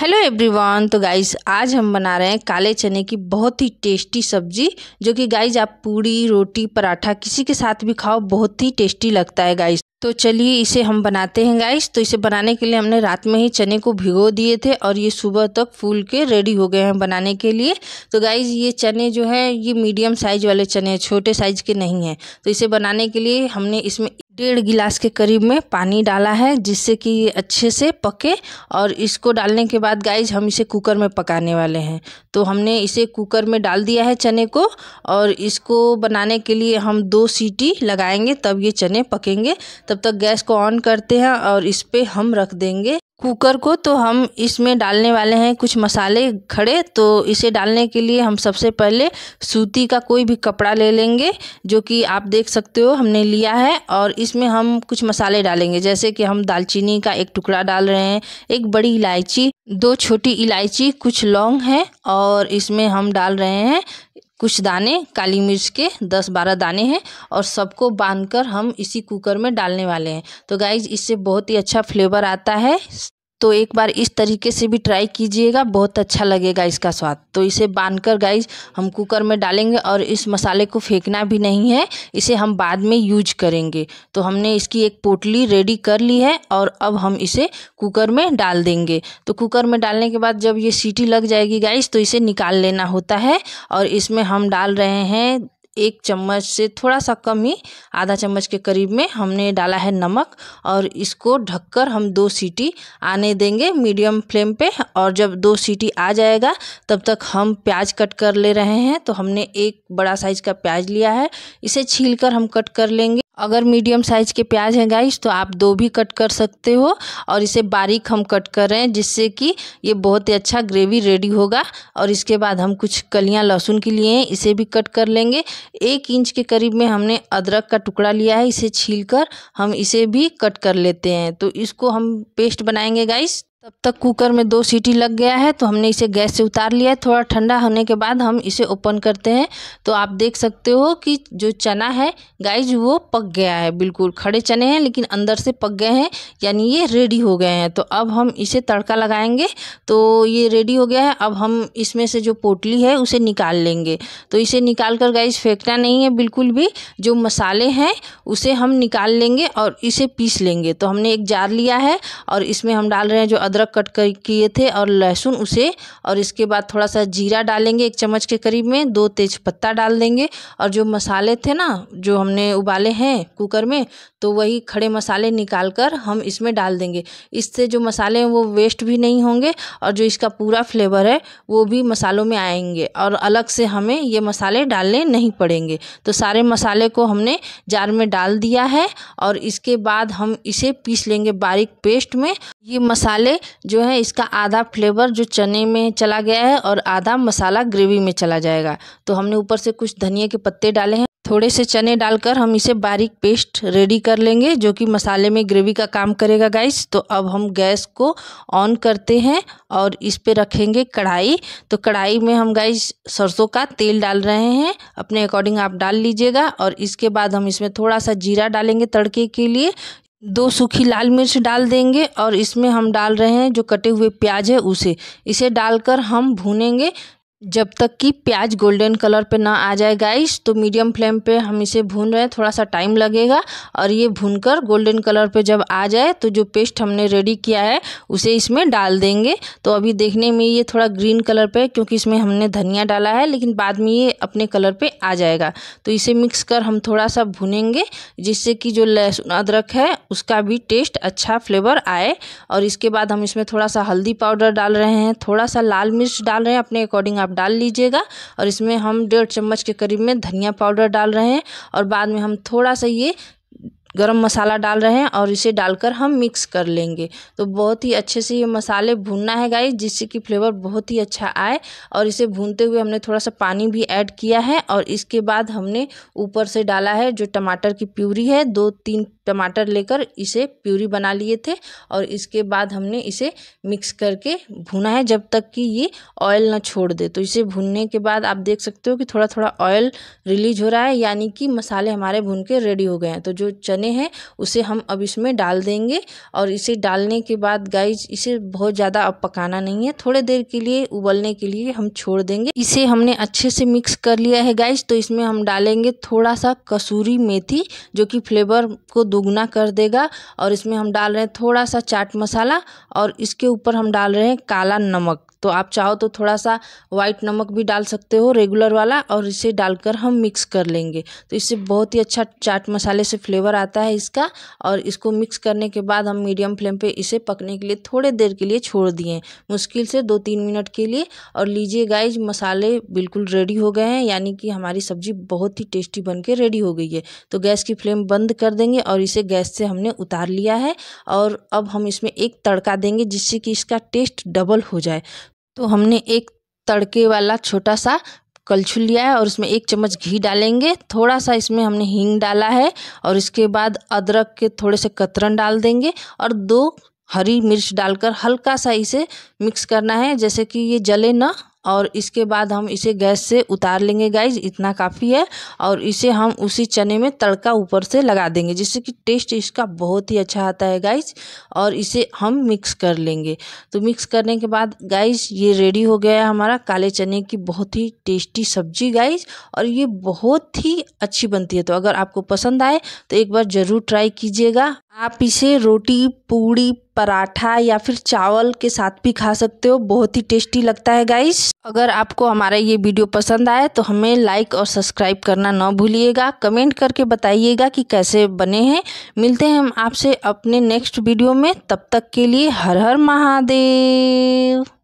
hello everyone तो guys आज हम बना रहे हैं काले चने की बहुत ही टेस्टी सब्जी जो कि गाइस आप पूड़ी रोटी पराठा किसी के साथ भी खाओ बहुत ही टेस्टी लगता है गाइस तो चलिए इसे हम बनाते हैं गाइस तो इसे बनाने के लिए हमने रात में ही चने को भिगो दिए थे और ये सुबह तक फूल के रेडी हो गए हैं बनाने के लिए तो गाइस ये चने जो है ये मीडियम साइज वाले चने हैं छोटे साइज के नहीं हैं तो इसे बनाने के लिए हमने इसमें डेढ़ गिलास के करीब में पानी डाला है जिससे कि ये अच्छे से पके और इसको डालने के बाद गाइज हम इसे कुकर में पकाने वाले हैं तो हमने इसे कुकर में डाल दिया है चने को और इसको बनाने के लिए हम दो सीटी लगाएंगे तब ये चने पकेंगे तब तक गैस को ऑन करते हैं और इस पर हम रख देंगे कुकर को तो हम इसमें डालने वाले हैं कुछ मसाले खड़े तो इसे डालने के लिए हम सबसे पहले सूती का कोई भी कपड़ा ले लेंगे जो कि आप देख सकते हो हमने लिया है और इसमें हम कुछ मसाले डालेंगे जैसे कि हम दालचीनी का एक टुकड़ा डाल रहे हैं एक बड़ी इलायची दो छोटी इलायची कुछ लौंग है और इसमें हम डाल रहे हैं कुछ दाने काली मिर्च के दस बारह दाने हैं और सबको बांध कर हम इसी कुकर में डालने वाले हैं तो गाइज इससे बहुत ही अच्छा फ्लेवर आता है तो एक बार इस तरीके से भी ट्राई कीजिएगा बहुत अच्छा लगेगा इसका स्वाद तो इसे बांध कर गाइज हम कुकर में डालेंगे और इस मसाले को फेंकना भी नहीं है इसे हम बाद में यूज करेंगे तो हमने इसकी एक पोटली रेडी कर ली है और अब हम इसे कुकर में डाल देंगे तो कुकर में डालने के बाद जब ये सीटी लग जाएगी गाइज तो इसे निकाल लेना होता है और इसमें हम डाल रहे हैं एक चम्मच से थोड़ा सा कम ही आधा चम्मच के करीब में हमने डाला है नमक और इसको ढककर हम दो सीटी आने देंगे मीडियम फ्लेम पे और जब दो सीटी आ जाएगा तब तक हम प्याज कट कर ले रहे हैं तो हमने एक बड़ा साइज का प्याज लिया है इसे छील कर हम कट कर लेंगे अगर मीडियम साइज़ के प्याज हैं गाइस तो आप दो भी कट कर सकते हो और इसे बारीक हम कट कर रहे हैं जिससे कि ये बहुत ही अच्छा ग्रेवी रेडी होगा और इसके बाद हम कुछ कलियां लहसुन के लिए हैं इसे भी कट कर लेंगे एक इंच के करीब में हमने अदरक का टुकड़ा लिया है इसे छील कर हम इसे भी कट कर लेते हैं तो इसको हम पेस्ट बनाएंगे गाइस तब तक कुकर में दो सीटी लग गया है तो हमने इसे गैस से उतार लिया है थोड़ा ठंडा होने के बाद हम इसे ओपन करते हैं तो आप देख सकते हो कि जो चना है गाइज वो पक गया है बिल्कुल खड़े चने हैं लेकिन अंदर से पक गए हैं यानी ये रेडी हो गए हैं तो अब हम इसे तड़का लगाएंगे तो ये रेडी हो गया है अब हम इसमें से जो पोटली है उसे निकाल लेंगे तो इसे निकाल कर गाइज फेंकना नहीं है बिल्कुल भी जो मसाले हैं उसे हम निकाल लेंगे और इसे पीस लेंगे तो हमने एक जार लिया है और इसमें हम डाल रहे हैं जो अदरक अदरक कट कर किए थे और लहसुन उसे और इसके बाद थोड़ा सा जीरा डालेंगे एक चम्मच के करीब में दो तेज पत्ता डाल देंगे और जो मसाले थे ना जो हमने उबाले हैं कुकर में तो वही खड़े मसाले निकाल कर हम इसमें डाल देंगे इससे जो मसाले हैं वो वेस्ट भी नहीं होंगे और जो इसका पूरा फ्लेवर है वो भी मसालों में आएंगे और अलग से हमें ये मसाले डालने नहीं पड़ेंगे तो सारे मसाले को हमने जार में डाल दिया है और इसके बाद हम इसे पीस लेंगे बारीक पेस्ट में ये मसाले जो है इसका आधा फ्लेवर जो चने में चला गया है और आधा मसाला ग्रेवी में चला जाएगा तो हमने ऊपर से कुछ धनिया के पत्ते डाले हैं थोड़े से चने डालकर हम इसे बारीक पेस्ट रेडी कर लेंगे जो कि मसाले में ग्रेवी का काम करेगा गाइस तो अब हम गैस को ऑन करते हैं और इस पे रखेंगे कढ़ाई तो कढ़ाई में हम गाइस सरसों का तेल डाल रहे हैं अपने अकॉर्डिंग आप डाल लीजिएगा और इसके बाद हम इसमें थोड़ा सा जीरा डालेंगे तड़के के लिए दो सूखी लाल मिर्च डाल देंगे और इसमें हम डाल रहे हैं जो कटे हुए प्याज है उसे इसे डालकर हम भूनेंगे जब तक कि प्याज गोल्डन कलर पे ना आ जाए गाइस तो मीडियम फ्लेम पे हम इसे भून रहे हैं थोड़ा सा टाइम लगेगा और ये भूनकर गोल्डन कलर पे जब आ जाए तो जो पेस्ट हमने रेडी किया है उसे इसमें डाल देंगे तो अभी देखने में ये थोड़ा ग्रीन कलर पे क्योंकि इसमें हमने धनिया डाला है लेकिन बाद में ये अपने कलर पर आ जाएगा तो इसे मिक्स कर हम थोड़ा सा भूनेंगे जिससे कि जो लहसुन अदरक है उसका भी टेस्ट अच्छा फ्लेवर आए और इसके बाद हम इसमें थोड़ा सा हल्दी पाउडर डाल रहे हैं थोड़ा सा लाल मिर्च डाल रहे हैं अपने अकॉर्डिंग आप डाल लीजिएगा और इसमें हम डेढ़ चम्मच के करीब में धनिया पाउडर डाल रहे हैं और बाद में हम थोड़ा सा ये गरम मसाला डाल रहे हैं और इसे डालकर हम मिक्स कर लेंगे तो बहुत ही अच्छे से ये मसाले भूनना है गाइस जिससे कि फ्लेवर बहुत ही अच्छा आए और इसे भूनते हुए हमने थोड़ा सा पानी भी ऐड किया है और इसके बाद हमने ऊपर से डाला है जो टमाटर की प्यूरी है दो तीन टमाटर लेकर इसे प्यूरी बना लिए थे और इसके बाद हमने इसे मिक्स करके भुना है जब तक कि ये ऑयल ना छोड़ दे तो इसे भुनने के बाद आप देख सकते हो कि थोड़ा थोड़ा ऑयल रिलीज हो रहा है यानी कि मसाले हमारे भुन के रेडी हो गए हैं तो जो चने हैं उसे हम अब इसमें डाल देंगे और इसे डालने के बाद गाइज इसे बहुत ज़्यादा अब पकाना नहीं है थोड़े देर के लिए उबलने के लिए हम छोड़ देंगे इसे हमने अच्छे से मिक्स कर लिया है गाइज तो इसमें हम डालेंगे थोड़ा सा कसूरी मेथी जो कि फ्लेवर को दोगुना कर देगा और इसमें हम डाल रहे हैं थोड़ा सा चाट मसाला और इसके ऊपर हम डाल रहे हैं काला नमक तो आप चाहो तो थोड़ा सा वाइट नमक भी डाल सकते हो रेगुलर वाला और इसे डालकर हम मिक्स कर लेंगे तो इससे बहुत ही अच्छा चाट मसाले से फ्लेवर आता है इसका और इसको मिक्स करने के बाद हम मीडियम फ्लेम पे इसे पकने के लिए थोड़े देर के लिए छोड़ दिए मुश्किल से दो तीन मिनट के लिए और लीजिए गाइज मसाले बिल्कुल रेडी हो गए हैं यानी कि हमारी सब्जी बहुत ही टेस्टी बन के रेडी हो गई है तो गैस की फ्लेम बंद कर देंगे और इसे गैस से हमने उतार लिया है और अब हम इसमें एक तड़का देंगे जिससे कि इसका टेस्ट डबल हो जाए तो हमने एक तड़के वाला छोटा सा कलछुल लिया है और उसमें एक चम्मच घी डालेंगे थोड़ा सा इसमें हमने हींग डाला है और इसके बाद अदरक के थोड़े से कतरन डाल देंगे और दो हरी मिर्च डालकर हल्का सा इसे मिक्स करना है जैसे कि ये जले ना और इसके बाद हम इसे गैस से उतार लेंगे गाइज इतना काफ़ी है और इसे हम उसी चने में तड़का ऊपर से लगा देंगे जिससे कि टेस्ट इसका बहुत ही अच्छा आता है गाइज और इसे हम मिक्स कर लेंगे तो मिक्स करने के बाद गाइज ये रेडी हो गया है हमारा काले चने की बहुत ही टेस्टी सब्जी गाइज और ये बहुत ही अच्छी बनती है तो अगर आपको पसंद आए तो एक बार ज़रूर ट्राई कीजिएगा आप इसे रोटी पूड़ी पराठा या फिर चावल के साथ भी खा सकते हो बहुत ही टेस्टी लगता है गाइस अगर आपको हमारा ये वीडियो पसंद आए तो हमें लाइक और सब्सक्राइब करना न भूलिएगा कमेंट करके बताइएगा कि कैसे बने हैं मिलते हैं हम आपसे अपने नेक्स्ट वीडियो में तब तक के लिए हर हर महादेव